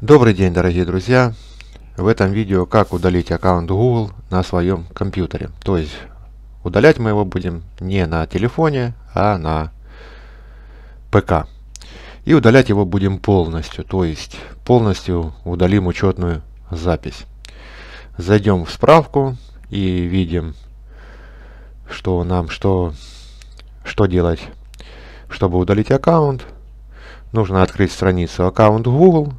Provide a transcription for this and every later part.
Добрый день, дорогие друзья! В этом видео как удалить аккаунт Google на своем компьютере. То есть удалять мы его будем не на телефоне, а на ПК. И удалять его будем полностью, то есть полностью удалим учетную запись. Зайдем в справку и видим, что нам что, что делать, чтобы удалить аккаунт. Нужно открыть страницу аккаунт Google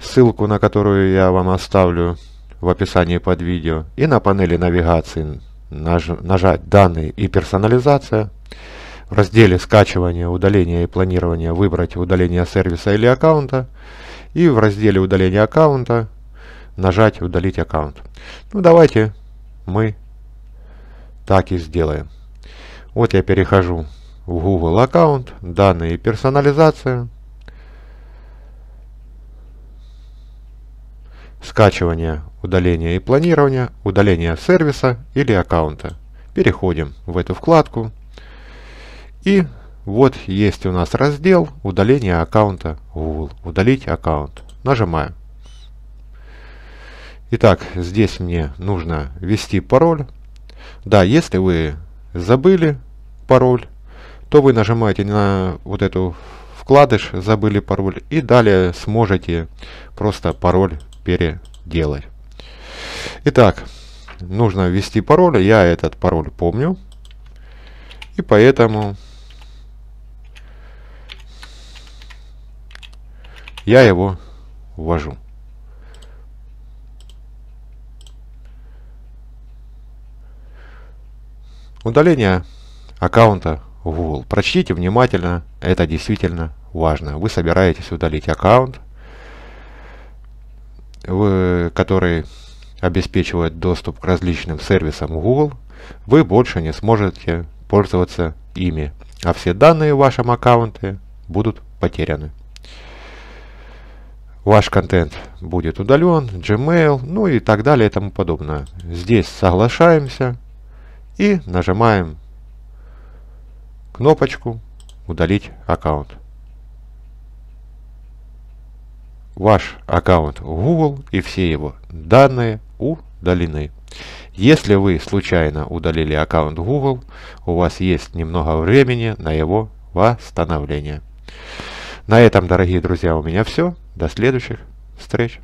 ссылку на которую я вам оставлю в описании под видео, и на панели навигации наж нажать «Данные и персонализация». В разделе скачивания удаления и планирования выбрать удаление сервиса или аккаунта, и в разделе «Удаление аккаунта» нажать «Удалить аккаунт». Ну давайте мы так и сделаем. Вот я перехожу в Google аккаунт, данные и персонализация. скачивание, удаление и планирование, удаление сервиса или аккаунта. Переходим в эту вкладку. И вот есть у нас раздел удаление аккаунта Google. Удалить аккаунт. Нажимаем. Итак, здесь мне нужно ввести пароль. Да, если вы забыли пароль, то вы нажимаете на вот эту вкладыш «Забыли пароль» и далее сможете просто пароль пере, делать. Итак, нужно ввести пароль. А я этот пароль помню. И поэтому я его ввожу. Удаление аккаунта Google. Прочтите внимательно, это действительно важно. Вы собираетесь удалить аккаунт вы, которые обеспечивают доступ к различным сервисам Google, вы больше не сможете пользоваться ими, а все данные в вашем аккаунте будут потеряны. Ваш контент будет удален, Gmail, ну и так далее и тому подобное. Здесь соглашаемся и нажимаем кнопочку «Удалить аккаунт». ваш аккаунт Google и все его данные удалены. Если вы случайно удалили аккаунт Google, у вас есть немного времени на его восстановление. На этом, дорогие друзья, у меня все. До следующих встреч.